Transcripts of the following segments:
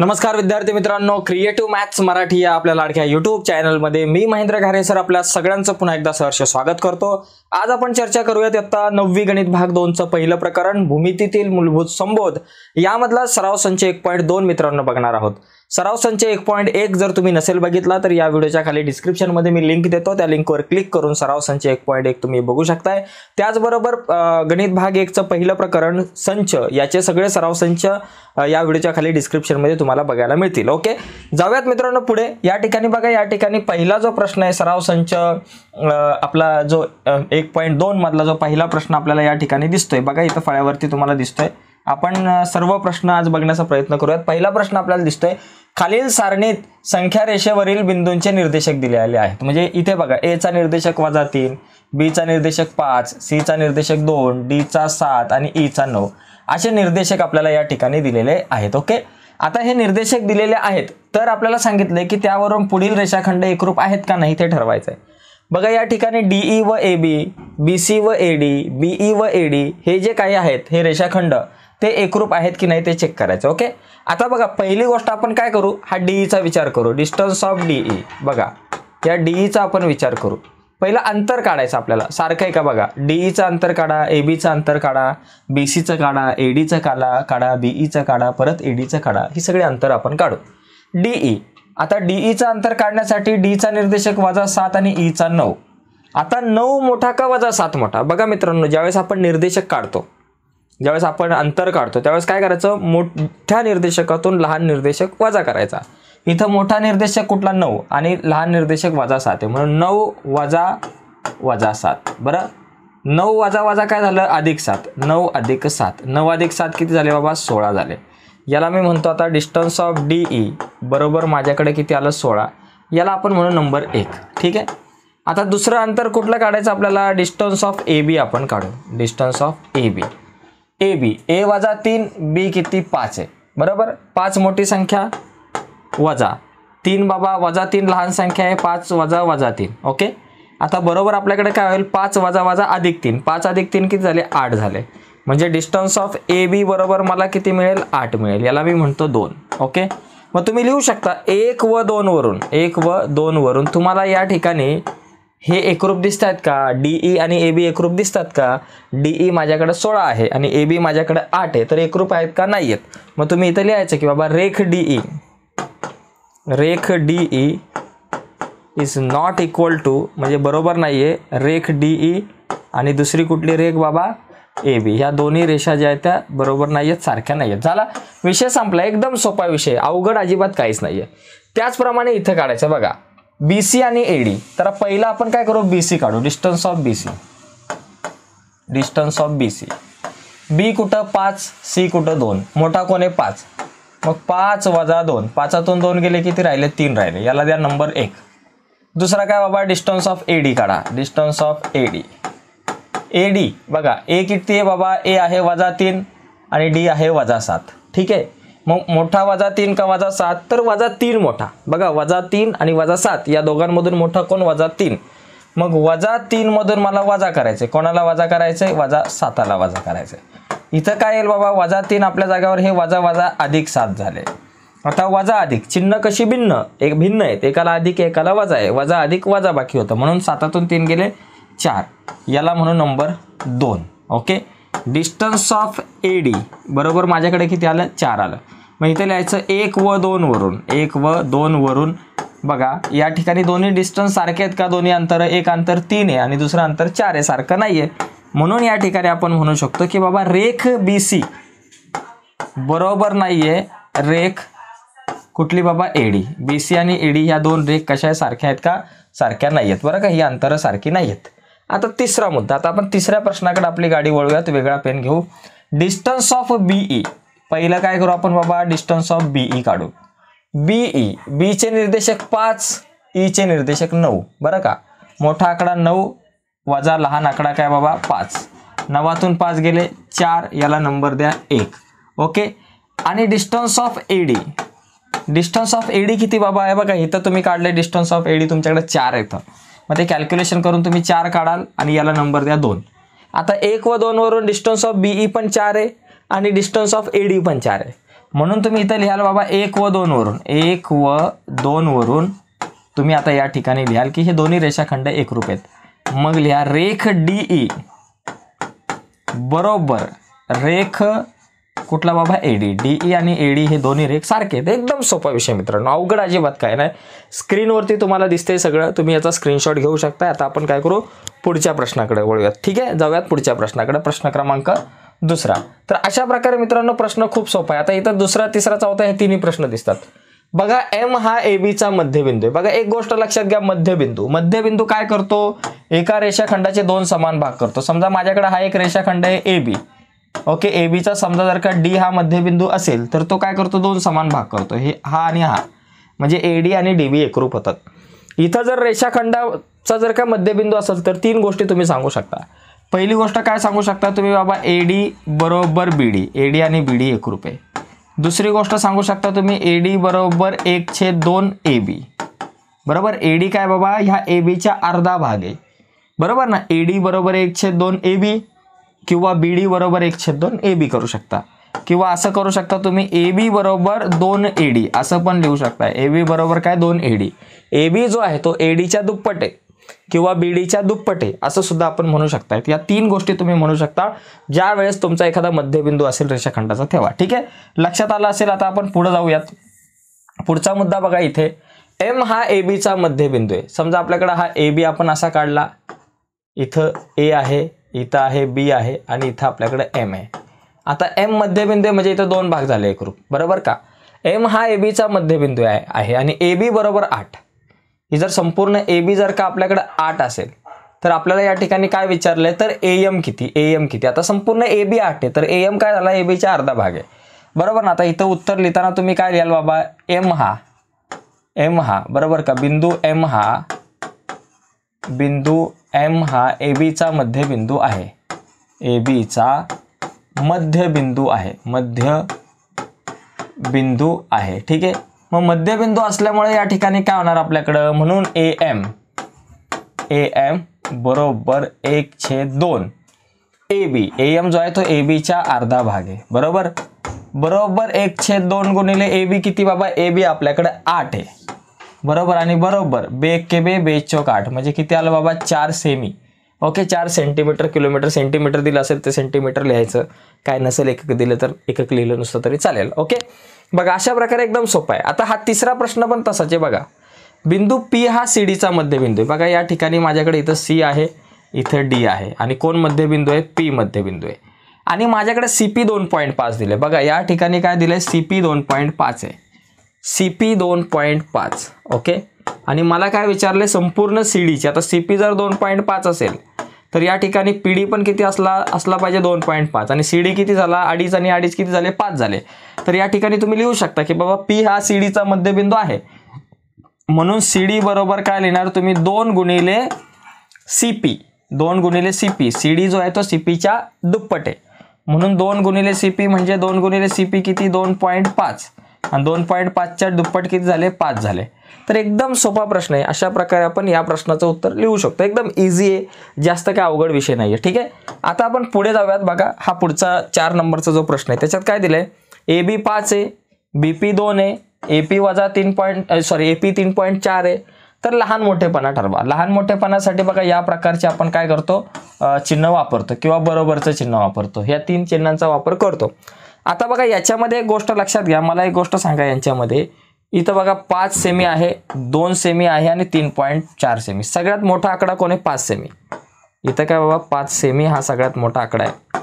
नमस्कार विद्यार्थी मित्रांनो क्रिएटिव्ह मॅथ्स मराठी या आपल्या लाडक्या युट्यूब चॅनलमध्ये मी महेंद्र घारे सर आपल्या सगळ्यांचं पुन्हा एकदा सहर्ष स्वागत करतो आज आपण चर्चा करूयात आता नववी गणित भाग दोनचं पहिलं प्रकरण भूमितीतील मूलभूत संबोध यामधला सराव संच एक पॉईंट दोन मित्रांनो बघणार आहोत सराव संच एक पॉईंट एक जर तुम्ही नसेल बघितला तर या व्हिडिओच्या खाली डिस्क्रिप्शनमध्ये मी लिंक देतो त्या लिंकवर क्लिक करून सराव संच एक पॉईंट एक तुम्ही बघू शकताय त्याचबरोबर गणित भाग एकचं पहिलं प्रकरण संच याचे सगळे सराव संच या व्हिडिओच्या खाली डिस्क्रिप्शनमध्ये तुम्हाला बघायला मिळतील ओके जाऊयात मित्रांनो पुढे या ठिकाणी बघा या ठिकाणी पहिला जो प्रश्न आहे सराव संच आपला जो एक पॉईंट मधला जो पहिला प्रश्न आपल्याला या ठिकाणी दिसतोय बघा इथं फळ्यावरती तुम्हाला दिसतोय आपण सर्व प्रश्न आज बघण्याचा प्रयत्न करूयात पहिला प्रश्न आपल्याला दिसतोय खालील सारणीत संख्या रेषेवरील बिंदूंचे निर्देशक दिले आले आहेत म्हणजे इथे बघा एचा निर्देशक वजा तीन बीचा निर्देशक पाच सीचा निर्देशक दोन डीचा सात आणि ईचा e नऊ असे निर्देशक आपल्याला या ठिकाणी दिलेले आहेत ओके आता हे निर्देशक दिलेले आहेत तर आपल्याला सांगितले की त्यावरून पुढील रेषाखंड एकरूप आहेत का नाही ते ठरवायचं आहे बघा या ठिकाणी डीई e व ए बी बी सी व ए डी बीई व ए डी हे जे काही आहेत हे रेषाखंड ते एकरूप आहेत की नाही ते चेक करायचं ओके आता बघा पहिली गोष्ट आपण काय करू हा डीईचा विचार करू डिस्टन्स ऑफ डीई बघा या डीईचा आपण विचार करू पहिलं अंतर काढायचं आपल्याला सारखं आहे का बघा डीईचं अंतर काढा ए बीचं अंतर काढा बी सीचं काढा ए डीचं काढा काढा बीईचं e काढा परत ए डीचं काढा ही सगळे अंतर आपण काढू डीई e. आता डीईचं e अंतर काढण्यासाठी डीचा निर्देशक वजा सात आणि ईचा नऊ आता नऊ मोठा का वजा सात मोठा बघा मित्रांनो ज्यावेळेस आपण निर्देशक काढतो ज्यावेळेस आपण अंतर काढतो त्यावेळेस काय करायचं मोठ्या निर्देशकातून लहान निर्देशक वजा करायचा इथं मोठा निर्देशक कुठला नऊ आणि लहान निर्देशक वजा सात आहे म्हणून नऊ वजा वजा सात बरं नऊ वजा वजा काय झालं अधिक सात नऊ अधिक सात नऊ अधिक सात किती झाले बाबा सोळा झाले याला मी म्हणतो आता डिस्टन्स ऑफ डी ई बरोबर माझ्याकडे किती आलं सोळा याला आपण म्हणू नंबर एक ठीक आहे आता दुसरं अंतर कुठलं काढायचं आपल्याला डिस्टन्स ऑफ ए बी आपण काढू distance of A B A B ए वजा तीन बी किती पाच आहे बरोबर पाच मोठी संख्या वजा तीन बाबा वजा तीन लहान संख्या आहे पाच वजा वजा तीन ओके आता बरोबर आपल्याकडे काय होईल पाच वजा वजा अधिक तीन पाच अधिक तीन किती झाले आठ झाले म्हणजे डिस्टन्स ऑफ ए बी बरोबर मला किती मिळेल आठ मिळेल याला मी म्हणतो दोन ओके मग तुम्ही लिहू शकता एक व दोनवरून एक व दोनवरून तुम्हाला या ठिकाणी हे एकरूप दिसत आहेत का डी ई e आणि ए बी एकरूप दिसतात का डी ई e माझ्याकडे सोळा आहे आणि ए बी माझ्याकडे आठ आहे तर एकरूप आहेत का नाही आहेत मग तुम्ही इथं लिहायचं की बाबा रेख डी ई e. रेख D E is not equal to म्हणजे बरोबर नाही आहे रेख डी ई आणि दुसरी कुठली रेख बाबा ए बी ह्या दोन्ही रेषा ज्या आहेत त्या बरोबर नाही आहेत सारख्या नाही आहेत झाला विषय संपला एकदम सोपा विषय अवघड अजिबात काहीच नाही आहे त्याचप्रमाणे इथं काढायचं बघा बी सी आणि डी तर पहिला आपण काय करू बी सी काढू distance of B C distance of B C B कुठं पाच सी कुठं दोन मोठा कोण आहे पाच मग पाच वजा दोन पाचातून दोन गेले किती राहिले तीन राहिले याला द्या नंबर एक दुसरा काय बाबा डिस्टन्स ऑफ डी काढा डिस्टन्स ऑफ एडी एडी बघा ए किती आहे बाबा ए आहे वजा तीन आणि डी आहे वजा सात ठीक आहे मग मोठा वजा तीन का वजा सात तर वजा तीन मोठा बघा वजा तीन आणि वजा सात या दोघांमधून मोठा कोण वजा तीन मग वजा तीनमधून मला वजा करायचे कोणाला वजा करायचे वजा साताला वजा करायचे इथं काय येईल बाबा वजा तीन आपल्या जागेवर हे वजा वजा अधिक सात झाले आता वजा अधिक चिन्ह कशी भिन्न एक भिन्न आहेत एकाला अधिक एकाला वजा आहे वजा अधिक वजा बाकी होतं म्हणून सातातून तीन गेले चार याला म्हणून नंबर दोन okay distance of A D बरोबर माझ्याकडे किती आलं चार आलं मग इथे लिहायचं एक व वरून एक व वरून बघा या ठिकाणी दोन्ही डिस्टन्स सारखे आहेत का दोन्ही अंतर एक अंतर तीन आहे आणि दुसरं अंतर चार आहे सारखं नाही आहे म्हणून या ठिकाणी आपण म्हणू शकतो की बाबा रेख बी सी बरोबर नाही आहे रेख कुठली बाबा एडी बी सी आणि एडी या दोन रेख कशा सारख्या आहेत का सारख्या नाही आहेत बरं का ही अंतर सारखी नाही आहेत आता तिसरा मुद्दा आता आपण तिसऱ्या प्रश्नाकडे आपली गाडी वळूयात वेगळा पेन घेऊ डिस्टन्स ऑफ बीई पहिलं काय करू आपण बाबा डिस्टन्स ऑफ बीई काढू बीई बीचे e, निर्देशक पाच ईचे e निर्देशक नऊ बरं का मोठा आकडा नऊ वजा लहान आकडा काय बाबा पाच नवातून पाच गेले चार याला नंबर द्या एक ओके आणि distance of A D distance of A D किती बाबा आहे बघा इथं तुम्ही काढले डिस्टन्स ऑफ एडी तुमच्याकडे चार येतं मग ते कॅल्क्युलेशन करून तुम्ही चार काढाल आणि याला नंबर द्या दोन आता एक व दोनवरून डिस्टन्स ऑफ बीई पण चार आहे आणि डिस्टन्स ऑफ ए डी पण चार आहे म्हणून तुम्ही इथं लिहाल बाबा एक व दोनवरून एक व दोनवरून तुम्ही आता या ठिकाणी लिहाल की हे दोन्ही रेषाखंड एकरूप आहेत मग लिहा रेख डी ई e. बरोबर रेख कुठला बाबा ए डी ई आणि एडी हे दोन्ही रेख सारखे आहेत एकदम सोपा विषय मित्रांनो अवघड अजिबात काय नाही स्क्रीनवरती तुम्हाला दिसते सगळं तुम्ही याचा स्क्रीनशॉट घेऊ शकता आता आपण काय करू पुढच्या प्रश्नाकडे वळूयात ठीक आहे जाऊयात पुढच्या प्रश्नाकडे प्रश्न क्रमांक दुसरा तर अशा प्रकारे मित्रांनो प्रश्न खूप सोपा आहे आता इथं दुसरा तिसरा चौथा हे तिन्ही प्रश्न दिसतात बघा एम हा ए बीचा मध्यबिंदू आहे बघा एक गोष्ट लक्षात घ्या मध्यबिंदू मध्यबिंदू काय करतो एका रेषाखंडाचे दोन समान भाग करतो समजा माझ्याकडे हा एक रेषाखंड आहे ए बी ओके ए बीचा समजा जर का डी हा मध्यबिंदू असेल तर तो काय करतो दोन समान भाग करतो हे हा आणि हा म्हणजे ए डी आणि डी बी एकरूप होतात इथं जर रेषाखंडाचा जर का मध्यबिंदू असेल तर तीन गोष्टी तुम्ही सांगू शकता पहिली गोष्ट काय सांगू शकता तुम्ही बाबा ए डी बरोबर बी डी ए डी आणि बी डी एक रुपये दुसरी गोष्ट सांगू शकता तुम्ही ए डी बरोबर एक छेद दोन ए बी बरोबर ए डी काय बाबा ह्या ए बीच्या अर्धा भाग आहे बरोबर ना ए डी बरोबर एक छेद दोन ए बी किंवा बी डी बरोबर एक छेद दोन ए बी करू शकता किंवा असं करू शकता तुम्ही ए बी बरोबर दोन ए डी असं पण लिहू शकता ए बी बरोबर काय दोन ए डी ए बी जो आहे तो ए डीच्या दुप्पट आहे किंवा बीडीच्या दुप्पटे असं सुद्धा आपण म्हणू शकता या तीन गोष्टी तुम्ही म्हणू शकता ज्या वेळेस तुमचा एखादा मध्यबिंदू असेल रेषाखंडाचा ठेवा ठीक आहे लक्षात आलं असेल आता आपण पुढे जाऊयात पुढचा मुद्दा बघा इथे एम हा ए बीचा मध्यबिंदू आहे समजा आपल्याकडे हा ए बी आपण असा काढला इथं ए आहे इथं आहे बी आहे आणि इथं आपल्याकडे एम आहे आता एम मध्यबिंदू म्हणजे इथं दोन भाग झाले एकरूप बरोबर का एम हा ए बीचा मध्यबिंदू आहे आणि ए बी बरोबर आठ ही जर संपूर्ण ए बी जर का आपल्याकडे आठ असेल तर आपल्याला या ठिकाणी काय विचारलंय तर ए एम किती ए एम किती आता संपूर्ण ए बी आठ आहे तर ए एम काय झाला ए बीचा अर्धा भाग आहे बरोबर ना आता इथं उत्तर लिहिताना तुम्ही काय लिहाल बाबा एम हा एम हा बरोबर का बिंदू एम हा बिंदू एम हा ए बीचा मध्यबिंदू आहे ए बीचा मध्यबिंदू आहे मध्य बिंदू आहे ठीक आहे मग मध्यबिंदू असल्यामुळे या ठिकाणी काय होणार आपल्याकडं म्हणून ए एम ए एम बरोबर एक छेद दोन ए बी ए एम जो आहे तो ए बीच्या अर्धा भाग आहे बरोबर बरोबर एक छेद दोन गुणिले ए बी किती बाबा ए बी आपल्याकडे आठ आहे बरोबर आणि बरोबर बे के बे बे चौक आठ म्हणजे किती आलं बाबा चार सेमी ओके चार सेंटीमीटर किलोमीटर सेंटीमीटर दिलं असेल तर सेंटीमीटर लिहायचं काय नसेल एकक दिलं तर एकक लिहिलं नुसतं तरी चालेल ओके बघा अशा प्रकारे एकदम सोपा आहे आता हा तिसरा प्रश्न पण तसाच आहे बघा बिंदू पी हा सी डीचा मध्यबिंदू आहे बघा या ठिकाणी माझ्याकडे इथं सी आहे इथं डी आहे आणि कोण मध्यबिंदू आहे पी मध्यबिंदू आहे आणि माझ्याकडे सी पी दोन पॉईंट पाच दिले बघा या ठिकाणी काय दिलं आहे सी पी दोन पॉईंट पाच आहे सी पी दोन पॉईंट पाच ओके आणि मला काय विचारले संपूर्ण सी डीची आता सी पी जर दोन पॉईंट पाच असेल तर या ठिकाणी पी डी पण किती असला असला पाहिजे दोन पॉईंट पाच आणि सी डी किती झाला अडीच आणि अडीच किती झाले पाच झाले तर या ठिकाणी तुम्ही लिहू शकता की बाबा पी हा सी डीचा मध्यबिंदू आहे म्हणून सी डी बरोबर काय लिहिणार तुम्ही दोन गुणिले सी पी दोन गुणिले सी पी सी डी जो आहे तो सी पीच्या दुप्पट आहे म्हणून दोन गुणिले सी पी म्हणजे दोन गुणिले सी पी किती दोन पॉईंट पाच आणि दोन पॉईंट पाचच्या दुप्पट किती झाले पाच झाले तर एकदम सोपा प्रश्न आहे अशा प्रकारे आपण या प्रश्नाचं उत्तर लिहू शकतो एकदम इझी आहे जास्त काय अवघड विषय नाही आहे ठीक आहे आता आपण पुढे जाऊयात बघा हा पुढचा चार नंबरचा जो प्रश्न आहे त्याच्यात काय दिलं आहे ए बी पाच आहे बी पी दोन आहे ए पी वजा तीन पॉईंट सॉरी ए पी तीन पॉईंट चार आहे तर लहान मोठेपणा ठरवा लहान मोठेपणासाठी बघा या प्रकारचे आपण काय करतो चिन्ह वापरतो किंवा बरोबरचं चिन्ह वापरतो ह्या तीन चिन्हांचा वापर करतो आता बघा याच्यामध्ये एक गोष्ट लक्षात घ्या मला एक गोष्ट सांगा यांच्यामध्ये इथं बघा पाच सेमी आहे दोन सेमी आहे आणि तीन पॉईंट चार सेमी सगळ्यात मोठा आकडा कोण आहे पाच सेमी इथं काय बाबा पाच सेमी हा सगळ्यात मोठा आकडा आहे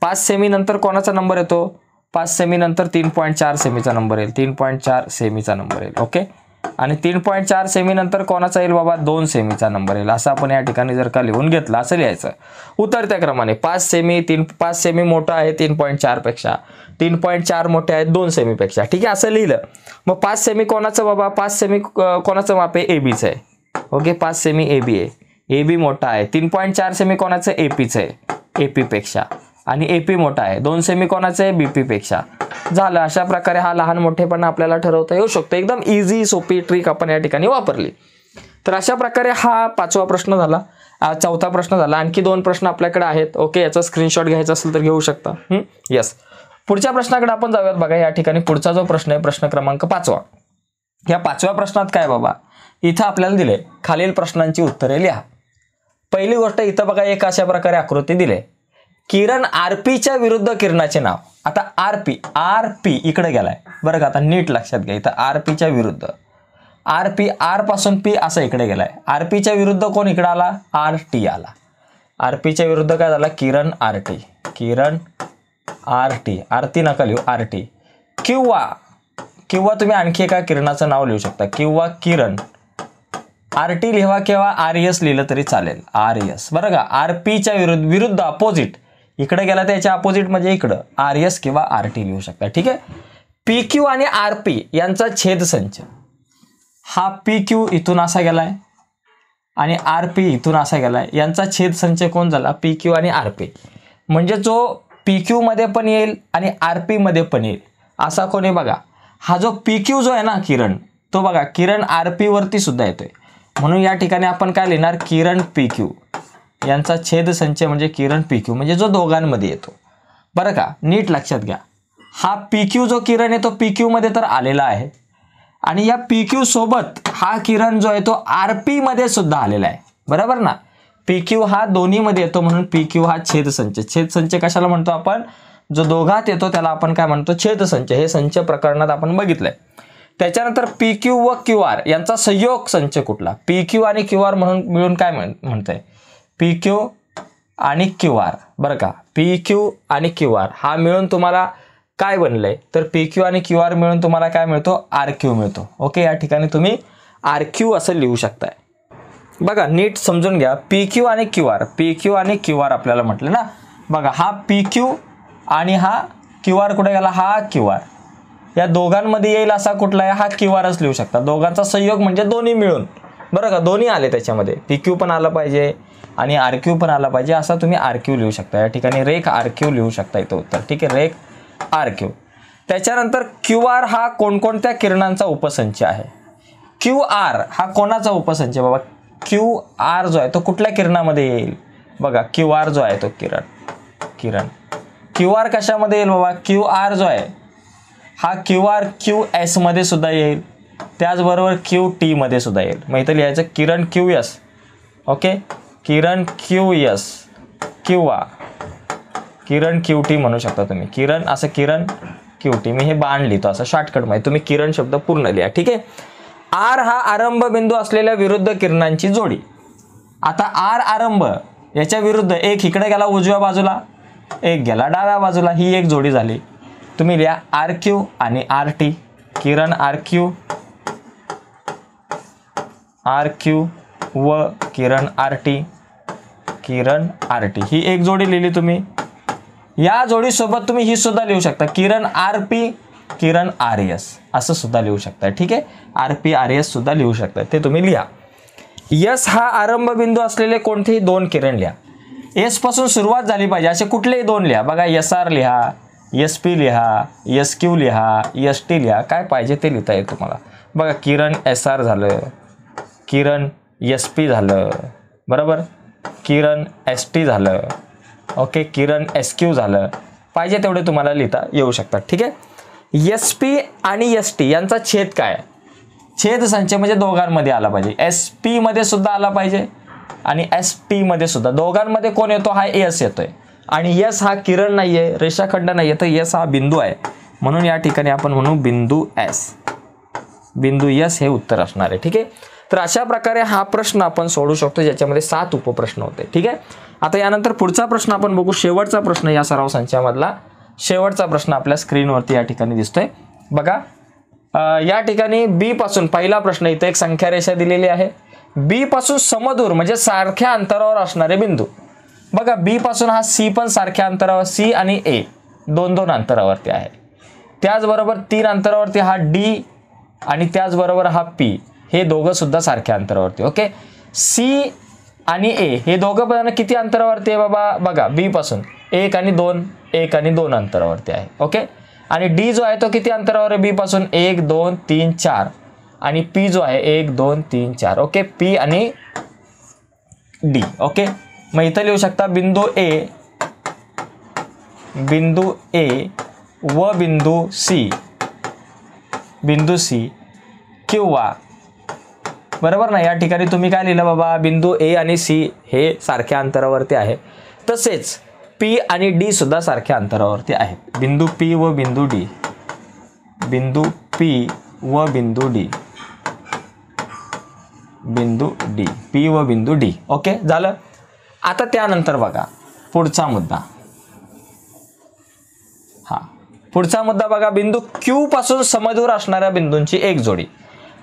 पाच सेमी नंतर कोणाचा नंबर येतो पाच सेमी नंतर तीन पॉईंट चार सेमीचा नंबर येईल तीन पॉईंट चार सेमीचा नंबर येईल ओके आणि तीन पॉईंट चार नंतर कोणाचा येईल बाबा दोन सेमीचा नंबर येईल असं आपण या ठिकाणी जर का लिहून घेतलं असं लिहायचं उतरत्या क्रमाने पाच सेमी तीन पाच सेमी मोठा आहे तीन पॉईंट चारपेक्षा तीन पॉईंट चार मोठे आहेत दोन सेमीपेक्षा ठीक आहे असं लिहिलं मग पाच सेमी कोणाचं बाबा पाच सेमी कोणाचं माप आहे ए आहे ओके पाच सेमी ए बी आहे ए बी मोठा आहे तीन पॉईंट चार सेमी कोणाचं ए पीचं आहे ए पीपेक्षा आणि ए पी मोठा आहे दोन सेमी आहे बी पीपेक्षा झालं अशा प्रकारे हा लहान मोठेपणा आपल्याला ठरवता येऊ शकतो एकदम इझी सोपी ट्रिक आपण या ठिकाणी वापरली तर अशा प्रकारे हा पाचवा प्रश्न झाला चौथा प्रश्न झाला आणखी दोन प्रश्न आपल्याकडे आहेत ओके याचा स्क्रीनशॉट घ्यायचा असेल तर घेऊ शकता येस पुढच्या प्रश्नाकडे आपण जाऊयात बघा या ठिकाणी पुढचा जो प्रश्न आहे प्रश्न क्रमांक पाचवा या पाचव्या प्रश्नात काय बाबा इथं आपल्याला दिले खालील प्रश्नांची उत्तरे लिहा पहिली गोष्ट इथं बघा एक अशा प्रकारे आकृती दिले किरण आर पीच्या विरुद्ध किरणाचे नाव आता आर पी आर पी इकडे गेलाय बरं का आता नीट लक्षात घ्या इथं आर पीच्या विरुद्ध आर पी आर पासून पी असं इकडे गेलाय आर पीच्या विरुद्ध कोण इकडे आला आर टी आला आर पीच्या विरुद्ध काय झाला किरण आर टी किरण आर टी आर टी नका लिहू आर टी किंवा किंवा तुम्ही आणखी एका किरणाचं नाव लिहू शकता किंवा किरण आर टी लिहा किंवा आर एस लिहिलं तरी चालेल आर एस बरं का आर पीच्या विरुद्ध विरुद्ध अपोजिट इकडे गेला तर याच्या अपोजिट म्हणजे इकडं आर एस किंवा आर टी लिहू शकता ठीक आहे पी क्यू आणि आर पी यांचा छेद संच हा पी क्यू इथून असा गेलाय आणि आर पी इथून असा गेलाय यांचा छेद संच कोण झाला पी क्यू आणि आर पी म्हणजे जो पी क्यूमध्ये पण येईल आणि आर पीमध्ये पण येईल असा कोणी बघा हा जो पी क्यू जो आहे ना किरण तो बघा किरण आर वरती सुद्धा येतोय म्हणून या ठिकाणी आपण काय लिहिणार किरण पी क्यू यांचा छेद संच म्हणजे किरण पी क्यू म्हणजे जो दोघांमध्ये येतो बरं का नीट लक्षात घ्या हा पी क्यू जो किरण आहे तो पी मध्ये तर आलेला आहे आणि या पी क्यू सोबत हा किरण जो आहे तो आर मध्ये सुद्धा आलेला आहे बरोबर ना पी क्यू हा दोन्हीमध्ये येतो म्हणून पी क्यू हा छेद संच कशाला म्हणतो आपण जो दोघात येतो त्याला आपण काय म्हणतो छेदसंच हे संच प्रकरणात आपण बघितलंय त्याच्यानंतर पी क्यू व क्यू आर यांचा संयोग संच कुठला पी क्यू आणि क्यू आर म्हणून मिळून काय म्हण म्हणत पी क्यू आणि क्यू आर बरं का पी क्यू आणि क्यू आर हा मिळून तुम्हाला काय बनलं आहे तर पी क्यू आणि क्यू आर मिळून तुम्हाला काय मिळतो आर क्यू मिळतो ओके या ठिकाणी तुम्ही आर क्यू असं लिहू शकताय बघा नीट समजून घ्या पी क्यू आणि क्यू आर पी क्यू आणि क्यू आर आपल्याला म्हटलं ना बघा हा पी क्यू आणि हा क्यू आर कुठे गेला हा क्यू आर या दोघांमध्ये येईल असा कुठला आहे हा क्यू आरच लिहू शकता दोघांचा संयोग म्हणजे दोन्ही मिळून बरं का दोन्ही आले त्याच्यामध्ये पी क्यू पण आलं पाहिजे आणि आर क्यू पण आला पाहिजे असा तुम्ही आर क्यू लिहू शकता या ठिकाणी रेख आर क्यू लिहू शकता इथं उत्तर ठीक आहे रेख आर क्यू त्याच्यानंतर क्यू आर हा कोणकोणत्या किरणांचा उपसंच आहे क्यू आर हा कोणाचा उपसंच आहे बाबा क्यू आर जो आहे तो कुठल्या किरणामध्ये येईल बघा क्यू आर जो आहे तो किरण किरण क्यू आर कशामध्ये येईल बाबा क्यू आर जो आहे हा क्यू आर क्यू एसमध्ये सुद्धा येईल त्याचबरोबर क्यू टीमध्ये सुद्धा येईल मग इथं लिहायचं किरण क्यू एस ओके किरण क्यू एस किंवा किरण क्यू टी म्हणू शकता तुम्ही किरण असं किरण क्यू टी मी हे बाण लिहितो असं शॉर्टकट माहिती तुम्ही किरण शब्द पूर्ण लिहा ठीक आहे आर हा आरंभ बिंदू असलेल्या विरुद्ध किरणांची जोडी आता आर आरंभ याच्या विरुद्ध एक इकडे गेला उजव्या बाजूला एक गेला डाव्या बाजूला ही एक जोडी झाली तुम्ही लिहा आर क्यू आणि आर टी किरण आर क्यू आर क्यू व किरण आर टी किरण आर टी ही एक जोडी लिहिली तुम्ही या जोडीसोबत तुम्ही ही सुद्धा लिहू शकता किरण आर पी किरण आर एस असं सुद्धा लिहू शकता ठीक आहे आर पी आर एस सुद्धा लिहू शकता ते तुम्ही लिहा यस हा आरंभ बिंदू असलेले कोणतेही दोन किरण लिहा एसपासून सुरुवात झाली पाहिजे असे कुठलेही दोन लिहा बघा एस आर लिहा एस पी लिहा एस क्यू लिहा एस टी लिहा काय पाहिजे ते लिहिता येईल तुम्हाला बघा किरण एस आर झालं किरण यस पी झालं बरोबर किरण एस टी झालं ओके किरण एस क्यू झालं पाहिजे तेवढे तुम्हाला लिहिता येऊ शकतात ठीक आहे एस पी आणि एस टी यांचा छेद काय छेद संचय म्हणजे दोघांमध्ये आला पाहिजे एस पीमध्ये सुद्धा आला पाहिजे आणि एस टीमध्ये सुद्धा दोघांमध्ये कोण येतो हा एस येतोय आणि यस हा किरण नाही आहे रेषाखंड नाही आहे तर यस हा बिंदू आहे म्हणून या ठिकाणी आपण म्हणू बिंदू एस बिंदू यस हे उत्तर असणार आहे ठीक आहे तर अशा प्रकारे हा प्रश्न आपण सोडू शकतो ज्याच्यामध्ये सात उपप्रश्न होते ठीक आहे आता यानंतर पुढचा प्रश्न आपण बघू शेवटचा प्रश्न या सराव संचामधला शेवटचा प्रश्न आपल्या स्क्रीनवरती या ठिकाणी दिसतोय बघा या ठिकाणी बी पासून पहिला प्रश्न इथं एक संख्या रेषा दिलेली आहे बी पासून समदूर म्हणजे सारख्या अंतरावर असणारे बिंदू बघा बी पासून हा सी पण सारख्या अंतरावर सी आणि ए दोन दोन अंतरावरती आहे त्याचबरोबर तीन अंतरावरती हा डी आणि त्याचबरोबर हा पी हे दोघं सुद्धा सारख्या अंतरावरती ओके सी आणि ए हे दोघं पण किती अंतरावरती आहे बाबा बघा बी पासून एक आणि दोन एक आणि दोन अंतरावरती आहे ओके आणि डी जो आहे तो किती अंतरावर आहे बी पासून एक दोन तीन चार आणि पी जो आहे एक दोन तीन चार ओके पी आणि डी ओके मग इथं लिहू शकता बिंदू ए बिंदू ए व बिंदू सी बिंदू सी किंवा बरोबर ना या ठिकाणी तुम्ही काय लिहिलं बाबा बिंदू ए आणि सी हे सारख्या अंतरावरती आहे तसेच पी आणि डी सुद्धा सारख्या अंतरावरती आहेत बिंदू पी व बिंदू डी बिंदू पी व बिंदू डी बिंदू डी पी व बिंदू डी ओके झालं आता त्यानंतर बघा पुढचा मुद्दा हां पुढचा मुद्दा बघा बिंदू क्यू पासून समदूर असणाऱ्या बिंदूंची एक जोडी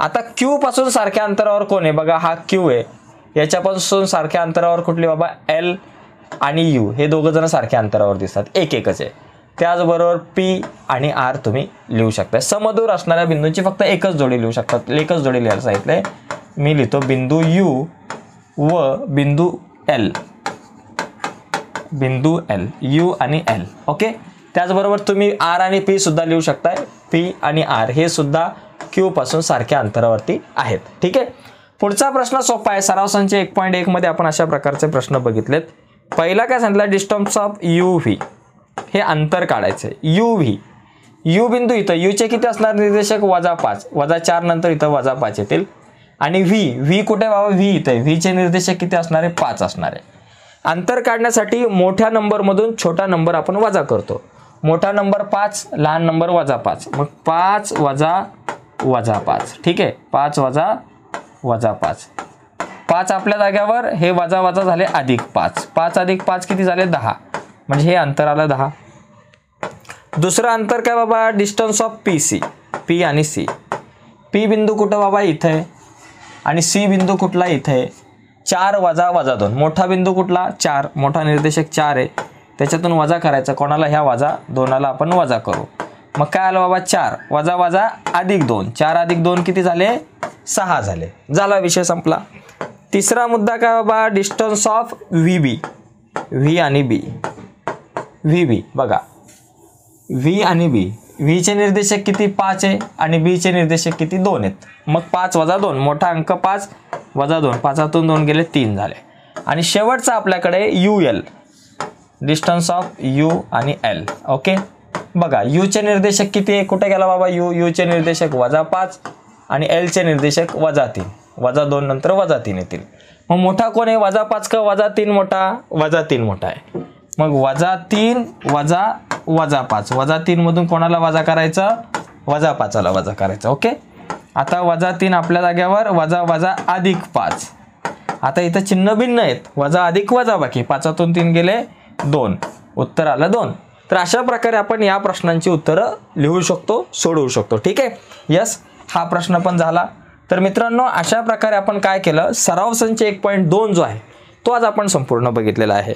आता क्यू पासून सारख्या अंतरावर कोण आहे बघा हा क्यू आहे याच्यापासून सारख्या अंतरावर कुठले बाबा एल आणि यू हे दोघं जण सारख्या अंतरावर दिसतात एक एकच आहे त्याचबरोबर पी आणि आर तुम्ही लिहू शकता समदूर असणाऱ्या बिंदूंची फक्त एकच जोडी लिहू शकतात एकच जोडी लिहायला सांगितलंय मी लिहितो बिंदू यू व बिंदू एल बिंदू एल यू आणि एल ओके त्याचबरोबर तुम्ही आर आणि पी सुद्धा लिहू शकताय पी आणि आर हे सुद्धा क्यू पासून सारख्या अंतरावरती आहेत ठीक आहे पुढचा प्रश्न सोपा आहे सराव संच एक पॉईंट एकमध्ये आपण अशा प्रकारचे प्रश्न बघितलेत पहिला काय सांगितलं डिस्टन्स ऑफ यू व्ही हे अंतर काढायचं आहे यू व्ही यू बिंदू इथं यूचे किती असणार निर्देशक वजा पाच वजा चार नंतर इथं वजा पाच येतील आणि व्ही व्ही कुठे बाबा व्ही इथं व्हीचे निर्देशक किती असणार आहे पाच असणार आहे अंतर काढण्यासाठी मोठ्या नंबरमधून छोटा नंबर आपण वजा करतो मोठा नंबर पाच लहान नंबर वजा पाच मग पाच वजा वजा पाच ठीक आहे पाच वजा वजा पाच पाच आपल्या जाग्यावर हे वजा वजा झाले अधिक पाच पाच अधिक पाच किती झाले दहा म्हणजे हे अंतर आलं दहा दुसरं अंतर काय बाबा distance of P C P आणि सी पी बिंदू कुठं बाबा इथं आहे आणि सी बिंदू कुठला इथे आहे चार वजा वजा दोन मोठा बिंदू कुठला चार मोठा निर्देशक चार आहे त्याच्यातून वजा करायचा कोणाला ह्या वजा दोनाला आपण वजा करू मग काय आलं बाबा चार वजा वजा अधिक दोन चार अधिक दोन किती झाले सहा झाले झाला विषय संपला तिसरा मुद्दा काय बाबा distance of V B V आणि बी व्ही बी बघा व्ही आणि बी व्हीचे निर्देशक किती पाच आहे आणि बीचे निर्देशक किती दोन आहेत मग पाच वजा दोन मोठा अंक पाच वजा दोन पाचातून दोन गेले तीन झाले आणि शेवटचा आपल्याकडे U L distance of U आणि एल ओके बघा यूचे निर्देशक किती आहे कुठे गेला बाबा यू यूचे निर्देशक वजा पाच आणि एलचे निर्देशक वजा तीन वजा दोन नंतर वजा तीन येतील मग मोठा कोण आहे वजा पाच का वजा तीन मोठा वजा तीन मोठा आहे मग वजा तीन वजा वजा पाच वजा तीनमधून कोणाला वजा करायचा वजा पाचाला वजा करायचा ओके आता वजा तीन आपल्या जाग्यावर वजा वजा अधिक पाच आता इथं चिन्ह भिन्न आहेत वजा अधिक वजा बाकी पाचातून तीन गेले दोन उत्तर आलं दोन तर अशा प्रकारे आपण या प्रश्नांची उत्तरं लिहू शकतो सोडवू शकतो ठीक आहे यस हा प्रश्न पण झाला तर मित्रांनो अशा प्रकारे आपण काय केलं सराव संच एक पॉईंट दोन जो आहे तो आज आपण संपूर्ण बघितलेला आहे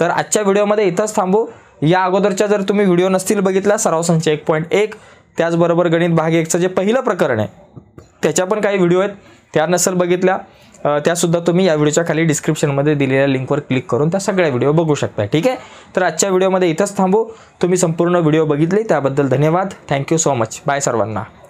तर आजच्या व्हिडिओमध्ये इथंच थांबू या अगोदरच्या जर तुम्ही व्हिडिओ नसतील बघितला सराव संच एक पॉईंट एक त्याचबरोबर गणित भाग एकचं जे पहिलं प्रकरण आहे त्याच्या पण काही व्हिडिओ आहेत त्या नसेल बघितल्या त्यासुद्धा तुम्ही या व्हिडिओच्या खाली डिस्क्रिप्शनमध्ये दिलेल्या लिंकवर क्लिक करून त्या सगळ्या व्हिडिओ बघू शकता ठीक आहे तर आजच्या व्हिडिओमध्ये इथंच थांबू तुम्ही संपूर्ण व्हिडिओ बघितले त्याबद्दल धन्यवाद थँक्यू सो मच बाय सर्वांना